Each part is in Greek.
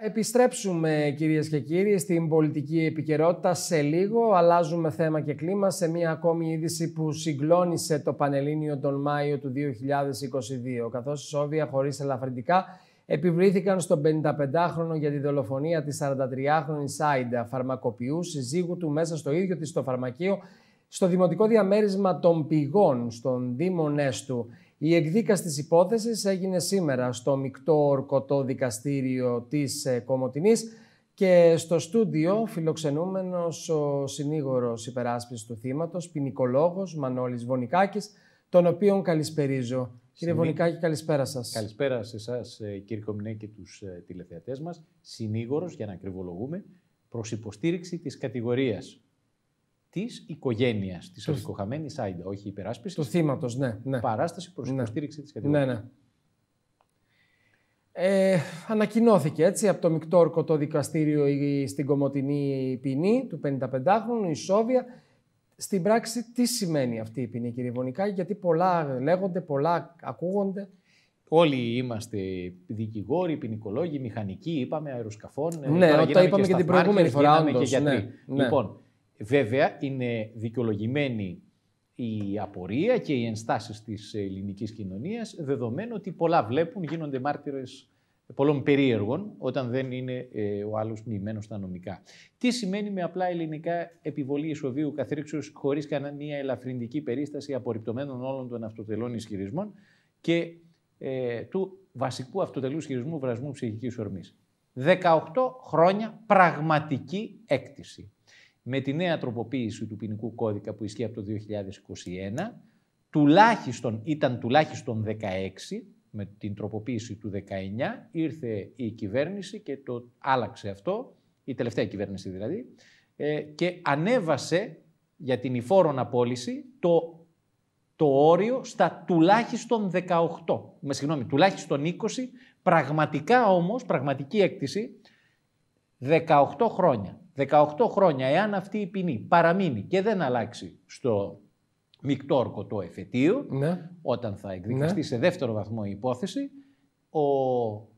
Επιστρέψουμε κυρίες και κύριοι στην πολιτική επικαιρότητα σε λίγο. Αλλάζουμε θέμα και κλίμα σε μια ακόμη είδηση που συγκλώνησε το Πανελλήνιο τον Μάιο του 2022. Καθώς οι Σόβια χωρίς ελαφρυντικά επιβλήθηκαν στον 55χρονο για τη δολοφονία της 43χρονης Άιντα, φαρμακοποιού συζύγου του μέσα στο ίδιο της το φαρμακείο, στο δημοτικό διαμέρισμα των πηγών στον Δήμο Νέστου. Η εκδίκαση της υπόθεσης έγινε σήμερα στο μεικτό ορκωτό δικαστήριο της ε, Κομοτηνής και στο στούντιο φιλοξενούμενος ο συνήγορος υπεράσπισης του θύματος, ποινικολόγος Μανώλης Βονικάκης, τον οποίον καλησπερίζω. Κύριε Συνή... Βονικάκη. καλησπέρα σας. Καλησπέρα σε εσάς, ε, κύριε Κομινέ, και τους ε, τηλεθεατές μας. Συνήγορος, για να ακριβολογούμε, προς υποστήριξη της κατηγορίας της οικογένειας της το... αδικοχαμένη Άιντα, όχι υπεράσπισης. Του θύματος, ναι, ναι. Παράσταση προς ναι. υποστήριξη της κατηγορίας. Ναι, ναι. Ε, ανακοινώθηκε έτσι από το Μικτόρκο το δικαστήριο στην Κομωτινή ποινή του 55χρονου, η Σόβια. Στην πράξη τι σημαίνει αυτή η ποινή κύριε Βονικά, γιατί πολλά λέγονται, πολλά ακούγονται. Όλοι είμαστε δικηγόροι, ποινικολόγοι, μηχανικοί, είπαμε αεροσκαφών. Ε, ναι, τα είπαμε και, την προηγούμενη φορά, όντως, ναι, ναι. Λοιπόν, Βέβαια, είναι δικαιολογημένη η απορία και οι ενστάσεις της ελληνικής κοινωνίας, δεδομένου ότι πολλά βλέπουν, γίνονται μάρτυρες πολλών περίεργων, όταν δεν είναι ε, ο άλλος μνημένος στα νομικά. Τι σημαίνει με απλά ελληνικά επιβολή ισοβίου καθρίξεως χωρίς κανένα ελαφρυντική περίσταση απορριπτωμένων όλων των αυτοτελών ισχυρισμών και ε, του βασικού αυτοτελούς ισχυρισμού βρασμού ψυχικής ορμής. 18 χρόνια πραγματική έκτηση με τη νέα τροποποίηση του ποινικού κώδικα που ισχύει από το 2021, τουλάχιστον, ήταν τουλάχιστον 16, με την τροποποίηση του 19 ήρθε η κυβέρνηση και το άλλαξε αυτό, η τελευταία κυβέρνηση δηλαδή, ε, και ανέβασε για την υφόρονα πώληση το, το όριο στα τουλάχιστον 18, με συγγνώμη, τουλάχιστον 20, πραγματικά όμως, πραγματική έκτηση, 18 χρόνια. 18 χρόνια, εάν αυτή η ποινή παραμείνει και δεν αλλάξει στο μικτόρκο το εφετείο, ναι. όταν θα εκδικαστεί ναι. σε δεύτερο βαθμό η υπόθεση, ο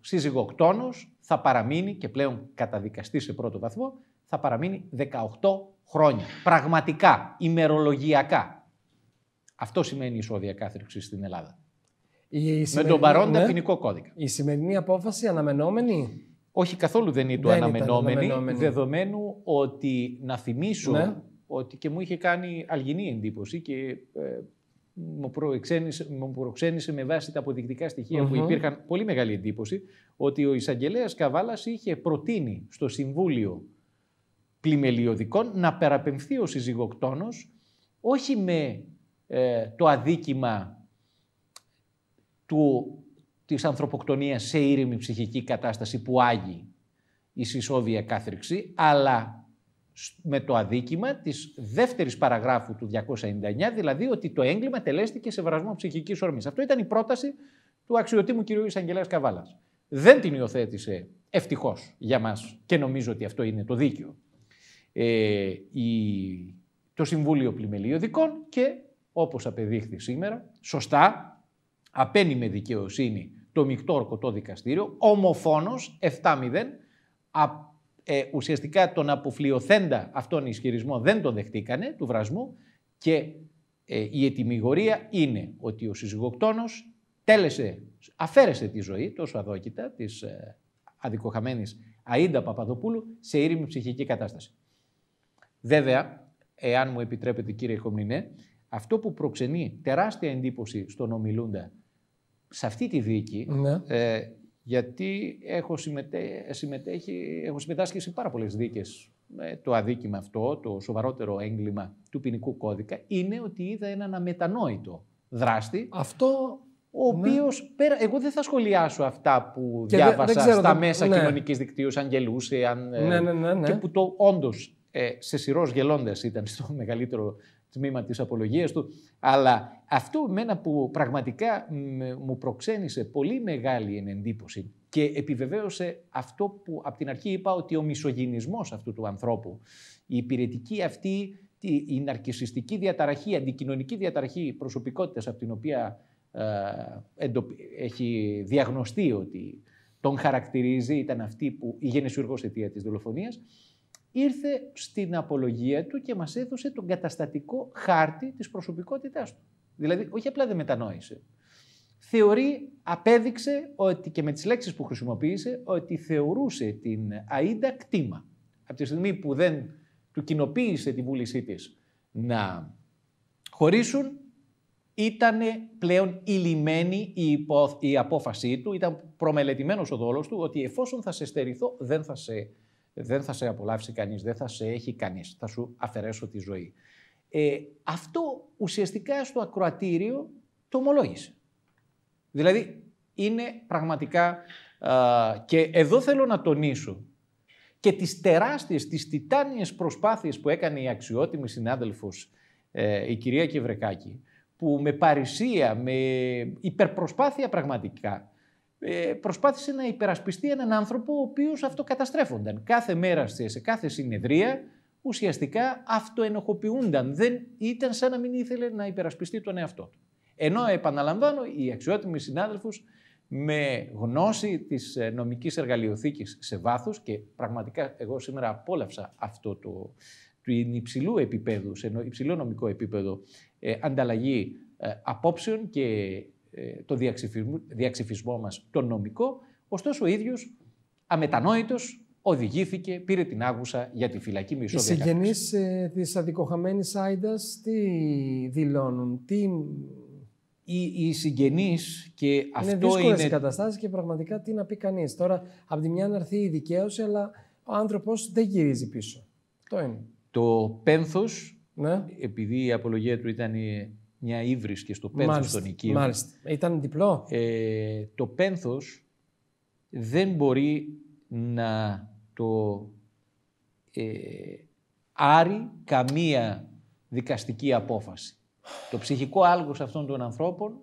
σύζυγοκτόνος θα παραμείνει και πλέον καταδικαστεί σε πρώτο βαθμό, θα παραμείνει 18 χρόνια. Πραγματικά, ημερολογιακά. Αυτό σημαίνει ισόδια κάθριξη στην Ελλάδα. Η, Με τον παρόντα ναι. ποινικό κώδικα. Η σημερινή απόφαση αναμενόμενη όχι, καθόλου δεν είναι του αναμενόμενη, δεδομένου ότι να θυμίσω ναι. ότι και μου είχε κάνει αλγινή εντύπωση και ε, μου, προξένησε, μου προξένησε με βάση τα αποδεικτικά που υπήρχαν πολύ μεγάλη εντύπωση ότι ο εισαγγελέας Καβάλας είχε προτείνει στο Συμβούλιο Πλημελιωδικών να παραπεμφθεί ο συζυγοκτόνος όχι με ε, το αδίκημα του της ανθρωποκτονίας σε ήρεμη ψυχική κατάσταση που άγει η συσσόβια κάθριξη, αλλά με το αδίκημα της δεύτερης παραγράφου του 299, δηλαδή ότι το έγκλημα τελέστηκε σε βρασμό ψυχικής ορμής. Αυτό ήταν η πρόταση του αξιωτήμου κυρίου Ισαγγελέας Καβάλας. Δεν την υιοθέτησε ευτυχώς για μας και νομίζω ότι αυτό είναι το δίκαιο. Ε, η, το Συμβούλιο Πλημελιωδικών και όπως απεδείχθη σήμερα, σωστά, απένει με δικαιοσύνη το μεικτό ορκωτό δικαστήριο, ομοφόνος 7-0, ε, ουσιαστικά τον αποφλειωθέντα αυτόν ισχυρισμό δεν τον δεχτήκανε, του βρασμού, και ε, η ετοιμιγορία είναι ότι ο συζυγοκτόνος τέλεσε, αφαίρεσε τη ζωή, τόσο αδόκητα, της ε, αδικοχαμένης Αΐντα Παπαδοπούλου, σε ήρεμη ψυχική κατάσταση. Βέβαια, εάν μου επιτρέπετε κύριε Κομνηνέ, αυτό που προξενεί τεράστια εντύπωση στον ομιλούντα σε αυτή τη δίκη, ναι. ε, γιατί έχω, συμμετέχει, έχω συμμετάσχει σε πάρα πολλές δίκες. Ε, το αδίκημα αυτό, το σοβαρότερο έγκλημα του ποινικού κώδικα, είναι ότι είδα έναν αμετανόητο δράστη. Αυτό ο ναι. οποίος πέρα. Εγώ δεν θα σχολιάσω αυτά που διάβασα στα μέσα ναι. κοινωνικής δικτύους, αν γελούσε, αν. Ε, ναι, ναι, ναι, ναι, Και που το όντως ε, σε σειρός γελώντας ήταν στο μεγαλύτερο τμήμα της απολογίας του. Αλλά αυτό μένα που πραγματικά μου προξένησε πολύ μεγάλη εντύπωση και επιβεβαίωσε αυτό που από την αρχή είπα ότι ο μισογυνισμός αυτού του ανθρώπου, η υπηρετική αυτή, η ναρκισιστική διαταραχή, η αντικοινωνική διαταραχή προσωπικότητας από την οποία ε, έχει διαγνωστεί ότι τον χαρακτηρίζει, ήταν αυτή που η γενεσιουργός αιτία της δολοφονίας, ήρθε στην απολογία του και μας έδωσε τον καταστατικό χάρτη της προσωπικότητάς του. Δηλαδή, όχι απλά δεν μετανόησε. Θεωρεί, απέδειξε ότι και με τις λέξεις που χρησιμοποίησε, ότι θεωρούσε την ΑΕΔΑ κτήμα. Από τη στιγμή που δεν του κοινοποίησε τη βούλησή της να χωρίσουν, ήταν πλέον ηλυμένη η, απόφασή του, ήταν προμελετημένος ο δόλος του, ότι εφόσον θα σε στερηθώ, δεν θα σε δεν θα σε απολαύσει κανείς, δεν θα σε έχει κανείς, θα σου αφαιρέσω τη ζωή. Ε, αυτό ουσιαστικά στο ακροατήριο το ομολόγησε. Δηλαδή είναι πραγματικά α, και εδώ θέλω να τονίσω και τις τεράστιες, τις τιτάνιες προσπάθειες που έκανε η αξιότιμη συνάδελφος ε, η κυρία Κεβρεκάκη που με παρησία, με υπερπροσπάθεια πραγματικά ε, προσπάθησε να υπερασπιστεί έναν άνθρωπο ο οποίος αυτοκαταστρέφονταν. Κάθε μέρα σε κάθε συνεδρία ουσιαστικά αυτοενοχοποιούνταν. Δεν ήταν σαν να μην ήθελε να υπερασπιστεί τον εαυτό του. Ενώ επαναλαμβάνω, οι αξιότιμοι συνάδελφους με γνώση της ε, νομικής εργαλειοθήκης σε βάθος και πραγματικά εγώ σήμερα απόλαυσα αυτό το, του υψηλού επίπεδου, σε υψηλό νομικό επίπεδο, ε, ανταλλαγή απόψεων και ε, το διαξυφισμό, μας το νομικό, ωστόσο ο ίδιος αμετανόητος οδηγήθηκε, πήρε την άγουσα για τη φυλακή με ισόδια Οι συγγενείς ε, της αδικοχαμένης Άιντας τι δηλώνουν, τι... Οι, οι συγγενείς και είναι αυτό δύσκολες είναι... οι καταστάσεις και πραγματικά τι να πει κανείς. Τώρα, από τη μια να έρθει η δικαίωση, αλλά ο άνθρωπος δεν γυρίζει πίσω. Το είναι. Το πένθος, ναι. επειδή η απολογία του ήταν η μια και στο πένθος μάλιστα, των οικείων. Μάλιστα. Ήταν διπλό. Ε, το πένθος δεν μπορεί να το ε, άρει καμία δικαστική απόφαση. Το ψυχικό άλγος αυτών των ανθρώπων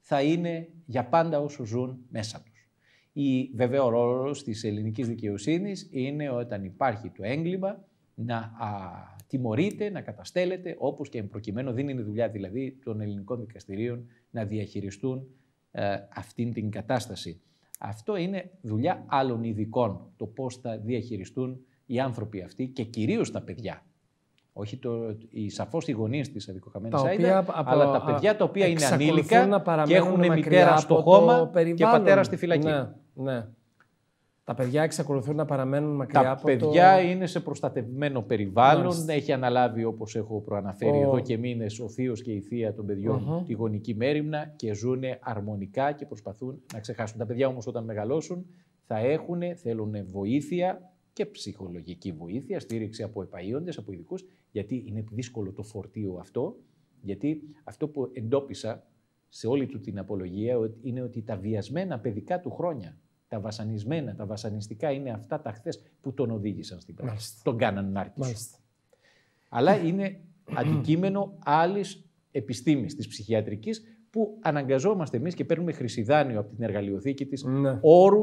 θα είναι για πάντα όσο ζουν μέσα τους. Η, βέβαια ο ρόλος της ελληνικής δικαιοσύνης είναι όταν υπάρχει το έγκλημα να α, τιμωρείται, να καταστέλλεται, όπως και προκειμένου δεν είναι δουλειά δηλαδή των ελληνικών δικαστηρίων να διαχειριστούν ε, αυτήν την κατάσταση. Αυτό είναι δουλειά άλλων ειδικών, το πώς θα διαχειριστούν οι άνθρωποι αυτοί και κυρίως τα παιδιά. Όχι το, οι σαφώς οι γονείς της αδικοκαμένη αλλά τα παιδιά τα οποία είναι ανήλικα και έχουν μητέρα στο χώμα και πατέρα στη φυλακή. Ναι, ναι. Τα παιδιά εξακολουθούν να παραμένουν μακριά τα από παιδιά παιδιά είναι σε προστατευμένο περιβάλλον. Έχει αναλάβει, όπως έχω προαναφέρει εδώ και μήνες, ο θείος και η θεία των παιδιων τη γονική μέρημνα και ζουν αρμονικά και προσπαθούν να ξεχάσουν. Τα παιδιά όμως όταν μεγαλώσουν θα έχουν, θέλουν βοήθεια και ψυχολογική βοήθεια, στήριξη από επαΐοντες, από ειδικούς, γιατί είναι δύσκολο το φορτίο αυτό, γιατί αυτό που εντόπισα σε όλη του την απολογία είναι ότι τα βιασμένα παιδικά του χρόνια τα βασανισμένα, τα βασανιστικά είναι αυτά τα χθες που τον οδήγησαν στην πράξη. Τον κάναν Αλλά είναι αντικείμενο άλλης επιστήμης της ψυχιατρικής που αναγκαζόμαστε εμείς και παίρνουμε χρυσιδάνιο από την εργαλειοθήκη της ναι. όρους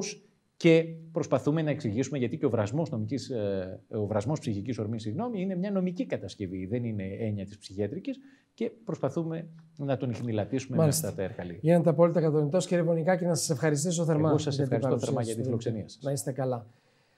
και προσπαθούμε να εξηγήσουμε γιατί και ο βρασμός νομικής, ε, ο βρασμός ψυχικής ορμής είναι μια νομική κατασκευή, δεν είναι έννοια της ψυχιατρικής και προσπαθούμε να τον ειχνηλατήσουμε μέσα στα τα εργαλεία. τα απόλυτα κατανοητός, κύριε και να σας ευχαριστήσω θερμά. Εγώ σας ευχαριστώ θερμά για τη φιλοξενία σας. Να είστε καλά.